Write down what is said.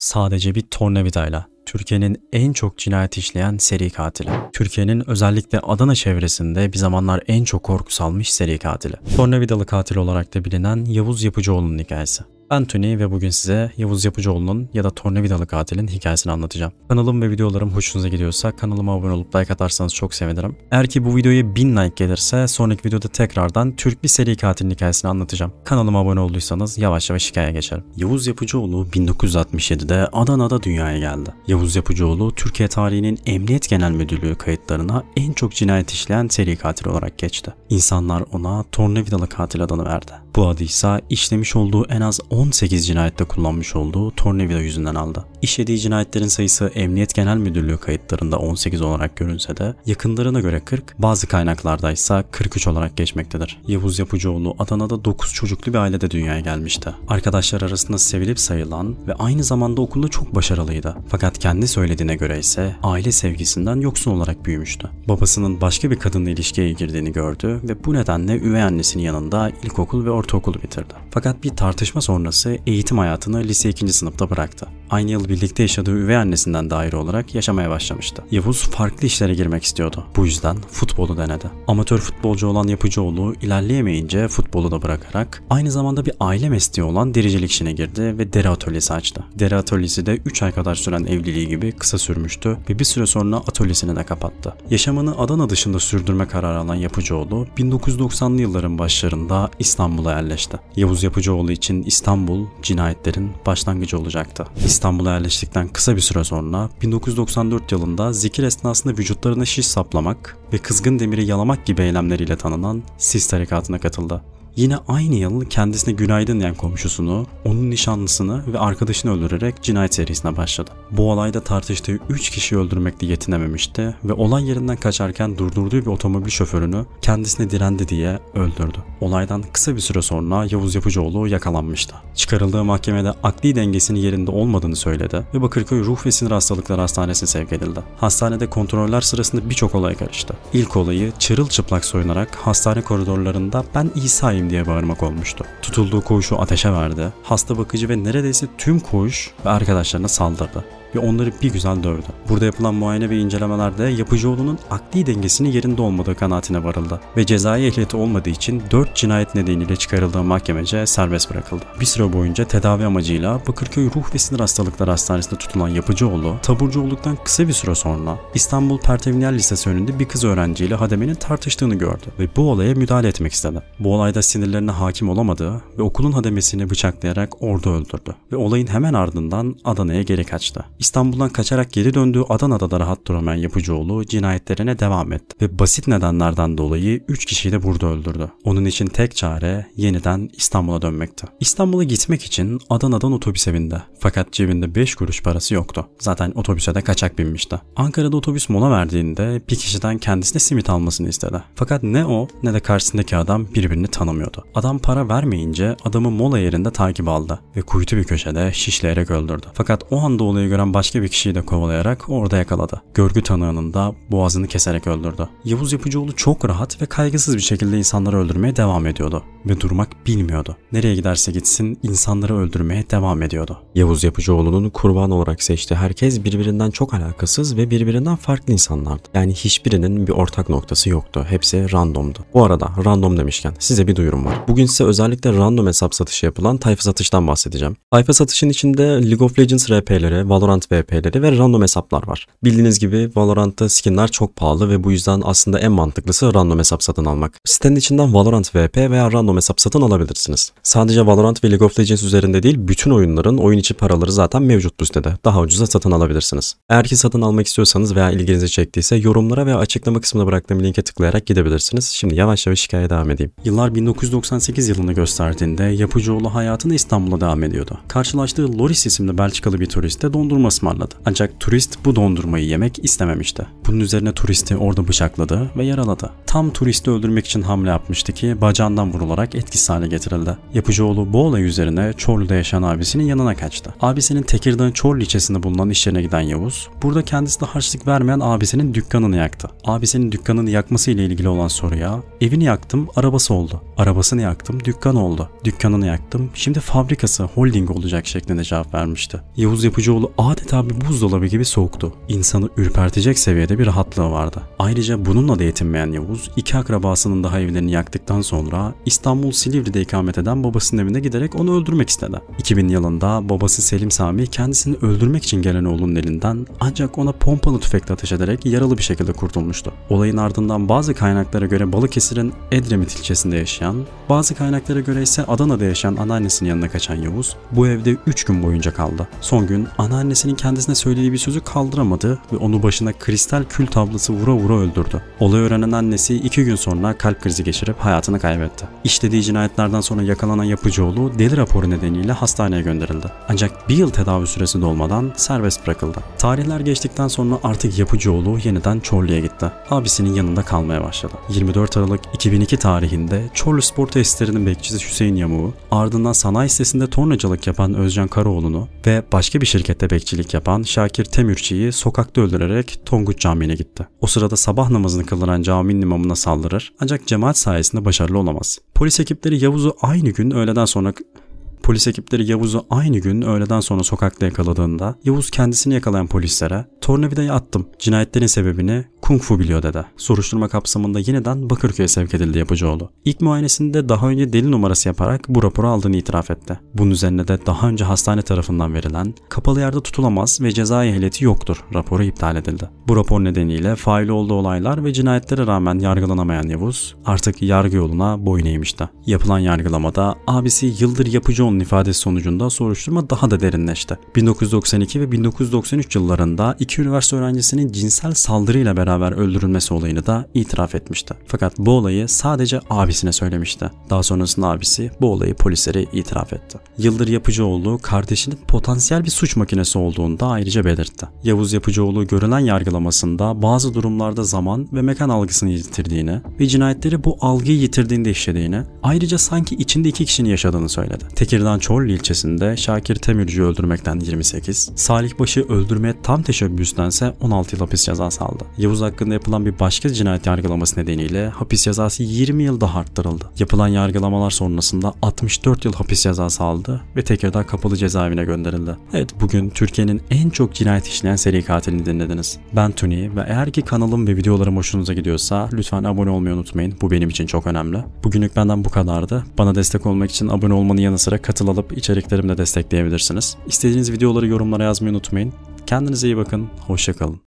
Sadece bir tornavidayla Türkiye'nin en çok cinayet işleyen seri katili. Türkiye'nin özellikle Adana çevresinde bir zamanlar en çok korku salmış seri katili. Tornavidalı katil olarak da bilinen Yavuz Yapıcıoğlu'nun hikayesi. Ben Tony ve bugün size Yavuz Yapıcıoğlu'nun ya da Tornavidalı Katil'in hikayesini anlatacağım. Kanalım ve videolarım hoşunuza gidiyorsa kanalıma abone olup like atarsanız çok sevinirim. Eğer ki bu videoya 1000 like gelirse sonraki videoda tekrardan Türk bir seri katilin hikayesini anlatacağım. Kanalıma abone olduysanız yavaş yavaş hikayeye geçelim. Yavuz Yapıcıoğlu 1967'de Adana'da dünyaya geldi. Yavuz Yapıcıoğlu Türkiye tarihinin Emniyet Genel Müdürlüğü kayıtlarına en çok cinayet işleyen seri katil olarak geçti. İnsanlar ona Tornavidalı Katil adını verdi. Bu adı ise işlemiş olduğu en az 10 18 cinayette kullanmış olduğu tornavida yüzünden aldı. İşlediği cinayetlerin sayısı Emniyet Genel Müdürlüğü kayıtlarında 18 olarak görünse de yakınlarına göre 40, bazı kaynaklarda ise 43 olarak geçmektedir. Yavuz Yapıcıoğlu Adana'da 9 çocuklu bir ailede dünyaya gelmişti. Arkadaşlar arasında sevilip sayılan ve aynı zamanda okulda çok başarılıydı. Fakat kendi söylediğine göre ise aile sevgisinden yoksun olarak büyümüştü. Babasının başka bir kadınla ilişkiye girdiğini gördü ve bu nedenle üvey annesinin yanında ilkokul ve ortaokulu bitirdi. Fakat bir tartışma sonrası sonrası eğitim hayatını lise 2. sınıfta bıraktı aynı yıl birlikte yaşadığı üvey annesinden daire olarak yaşamaya başlamıştı. Yavuz farklı işlere girmek istiyordu. Bu yüzden futbolu denedi. Amatör futbolcu olan Yapıcıoğlu ilerleyemeyince futbolu da bırakarak aynı zamanda bir aile mesleği olan dericilik işine girdi ve deri atölyesi açtı. Deri atölyesi de 3 ay kadar süren evliliği gibi kısa sürmüştü ve bir süre sonra atölyesini de kapattı. Yaşamını Adana dışında sürdürme kararı alan Yapıcıoğlu 1990'lı yılların başlarında İstanbul'a yerleşti. Yavuz Yapıcıoğlu için İstanbul cinayetlerin başlangıcı olacaktı. İstanbul İstanbul'a yerleştikten kısa bir süre sonra 1994 yılında zikir esnasında vücutlarına şiş saplamak ve kızgın demiri yalamak gibi eylemleriyle tanınan Sis tarikatına katıldı. Yine aynı yıl kendisine günaydın diyen komşusunu, onun nişanlısını ve arkadaşını öldürerek cinayet serisine başladı. Bu olayda tartıştığı 3 kişiyi öldürmekte yetinememişti ve olay yerinden kaçarken durdurduğu bir otomobil şoförünü kendisine direndi diye öldürdü. Olaydan kısa bir süre sonra Yavuz Yapıcıoğlu yakalanmıştı. Çıkarıldığı mahkemede akli dengesinin yerinde olmadığını söyledi ve Bakırköy Ruh ve Sinir Hastalıkları Hastanesi'ne sevk edildi. Hastanede kontroller sırasında birçok olay karıştı. İlk olayı çırılçıplak soyunarak hastane koridorlarında ben İsa'yı buradayım diye bağırmak olmuştu. Tutulduğu koğuşu ateşe verdi. Hasta bakıcı ve neredeyse tüm koğuş ve arkadaşlarına saldırdı ve onları bir güzel dövdü. Burada yapılan muayene ve incelemelerde Yapıcıoğlu'nun akli dengesinin yerinde olmadığı kanaatine varıldı ve cezai ehliyeti olmadığı için 4 cinayet nedeniyle çıkarıldığı mahkemece serbest bırakıldı. Bir süre boyunca tedavi amacıyla Bakırköy Ruh ve Sinir Hastalıkları Hastanesi'nde tutulan Yapıcıoğlu, taburcu olduktan kısa bir süre sonra İstanbul Pertevniyal Lisesi önünde bir kız öğrenciyle hademenin tartıştığını gördü ve bu olaya müdahale etmek istedi. Bu olayda sinirlerine hakim olamadığı ve okulun hademesini bıçaklayarak orada öldürdü ve olayın hemen ardından Adana'ya geri kaçtı. İstanbul'dan kaçarak geri döndüğü Adana'da da rahat duramayan Yapıcıoğlu cinayetlerine devam etti ve basit nedenlerden dolayı 3 kişiyi de burada öldürdü. Onun için tek çare yeniden İstanbul'a dönmekti. İstanbul'a gitmek için Adana'dan otobüse bindi. Fakat cebinde 5 kuruş parası yoktu. Zaten otobüse de kaçak binmişti. Ankara'da otobüs mola verdiğinde bir kişiden kendisine simit almasını istedi. Fakat ne o ne de karşısındaki adam birbirini tanımıyordu. Adam para vermeyince adamı mola yerinde takip aldı ve kuytu bir köşede şişleyerek öldürdü. Fakat o anda olayı gören başka bir kişiyi de kovalayarak orada yakaladı. Görgü tanığının da boğazını keserek öldürdü. Yavuz Yapıcıoğlu çok rahat ve kaygısız bir şekilde insanları öldürmeye devam ediyordu ve durmak bilmiyordu. Nereye giderse gitsin insanları öldürmeye devam ediyordu. Yavuz Yapıcıoğlu'nun kurban olarak seçtiği herkes birbirinden çok alakasız ve birbirinden farklı insanlardı. Yani hiçbirinin bir ortak noktası yoktu. Hepsi randomdu. Bu arada random demişken size bir duyurum var. Bugün size özellikle random hesap satışı yapılan tayfa satıştan bahsedeceğim. Tayfa satışın içinde League of Legends RP'leri, Valorant Valorant VP'leri ve random hesaplar var. Bildiğiniz gibi Valorant'ta skinler çok pahalı ve bu yüzden aslında en mantıklısı random hesap satın almak. Sitenin içinden Valorant VP veya random hesap satın alabilirsiniz. Sadece Valorant ve League of Legends üzerinde değil bütün oyunların oyun içi paraları zaten mevcut bu sitede. Daha ucuza satın alabilirsiniz. Eğer ki satın almak istiyorsanız veya ilginizi çektiyse yorumlara veya açıklama kısmına bıraktığım linke tıklayarak gidebilirsiniz. Şimdi yavaş yavaş hikayeye devam edeyim. Yıllar 1998 yılını gösterdiğinde Yapıcıoğlu hayatını İstanbul'a devam ediyordu. Karşılaştığı Loris isimli Belçikalı bir turiste dondurma ısmarladı. Ancak turist bu dondurmayı yemek istememişti. Bunun üzerine turisti orada bıçakladı ve yaraladı. Tam turisti öldürmek için hamle yapmıştı ki bacağından vurularak etkisiz hale getirildi. Yapıcı oğlu bu olay üzerine Çorlu'da yaşayan abisinin yanına kaçtı. Abisinin Tekirdağ'ın Çorlu ilçesinde bulunan iş yerine giden Yavuz, burada kendisine harçlık vermeyen abisinin dükkanını yaktı. Abisinin dükkanını yakması ile ilgili olan soruya, evini yaktım, arabası oldu. Arabasını yaktım, dükkan oldu. Dükkanını yaktım, şimdi fabrikası, holding olacak şeklinde cevap vermişti. Yavuz Yapıcıoğlu adeta adeta bir buzdolabı gibi soğuktu. İnsanı ürpertecek seviyede bir rahatlığı vardı. Ayrıca bununla da yetinmeyen Yavuz, iki akrabasının daha evlerini yaktıktan sonra İstanbul Silivri'de ikamet eden babasının evine giderek onu öldürmek istedi. 2000 yılında babası Selim Sami kendisini öldürmek için gelen oğlunun elinden ancak ona pompalı tüfekle ateş ederek yaralı bir şekilde kurtulmuştu. Olayın ardından bazı kaynaklara göre Balıkesir'in Edremit ilçesinde yaşayan, bazı kaynaklara göre ise Adana'da yaşayan anneannesinin yanına kaçan Yavuz bu evde 3 gün boyunca kaldı. Son gün anneannesinin Fatih'in kendisine söylediği bir sözü kaldıramadı ve onu başına kristal kül tablası vura vura öldürdü. Olayı öğrenen annesi iki gün sonra kalp krizi geçirip hayatını kaybetti. İşlediği cinayetlerden sonra yakalanan Yapıcıoğlu deli raporu nedeniyle hastaneye gönderildi. Ancak bir yıl tedavi süresi dolmadan serbest bırakıldı. Tarihler geçtikten sonra artık Yapıcıoğlu yeniden Çorlu'ya gitti. Abisinin yanında kalmaya başladı. 24 Aralık 2002 tarihinde Çorlu Spor Tesislerinin bekçisi Hüseyin Yamuğu, ardından sanayi sitesinde tornacılık yapan Özcan Karaoğlu'nu ve başka bir şirkette bekçi bekçilik yapan Şakir Temürçi'yi sokakta öldürerek Tonguç Camii'ne gitti. O sırada sabah namazını kıldıran caminin imamına saldırır ancak cemaat sayesinde başarılı olamaz. Polis ekipleri Yavuz'u aynı gün öğleden sonra Polis ekipleri Yavuz'u aynı gün öğleden sonra sokakta yakaladığında Yavuz kendisini yakalayan polislere tornavidayı attım cinayetlerin sebebini kung fu biliyor dedi. Soruşturma kapsamında yeniden Bakırköy'e sevk edildi Yapıcıoğlu. İlk muayenesinde daha önce deli numarası yaparak bu raporu aldığını itiraf etti. Bunun üzerine de daha önce hastane tarafından verilen kapalı yerde tutulamaz ve ceza ehliyeti yoktur raporu iptal edildi. Bu rapor nedeniyle fail olduğu olaylar ve cinayetlere rağmen yargılanamayan Yavuz artık yargı yoluna boyun eğmişti. Yapılan yargılamada abisi Yıldır Yapıcıoğlu Johnson'un ifadesi sonucunda soruşturma daha da derinleşti. 1992 ve 1993 yıllarında iki üniversite öğrencisinin cinsel saldırıyla beraber öldürülmesi olayını da itiraf etmişti. Fakat bu olayı sadece abisine söylemişti. Daha sonrasında abisi bu olayı polislere itiraf etti. Yıldır Yapıcıoğlu kardeşinin potansiyel bir suç makinesi olduğunu da ayrıca belirtti. Yavuz Yapıcıoğlu görülen yargılamasında bazı durumlarda zaman ve mekan algısını yitirdiğini ve cinayetleri bu algıyı yitirdiğinde işlediğini, ayrıca sanki içinde iki kişinin yaşadığını söyledi. Tekir Tekirdağ Çorlu ilçesinde Şakir Temirci'yi öldürmekten 28, Salih Baş'ı öldürmeye tam teşebbüstense 16 yıl hapis cezası aldı. Yavuz hakkında yapılan bir başka cinayet yargılaması nedeniyle hapis cezası 20 yıl daha arttırıldı. Yapılan yargılamalar sonrasında 64 yıl hapis cezası aldı ve Tekirdağ kapalı cezaevine gönderildi. Evet bugün Türkiye'nin en çok cinayet işleyen seri katilini dinlediniz. Ben Tuni ve eğer ki kanalım ve videolarım hoşunuza gidiyorsa lütfen abone olmayı unutmayın. Bu benim için çok önemli. Bugünlük benden bu kadardı. Bana destek olmak için abone olmanın yanı sıra katıl alıp içeriklerimle destekleyebilirsiniz. İstediğiniz videoları yorumlara yazmayı unutmayın. Kendinize iyi bakın, hoşçakalın.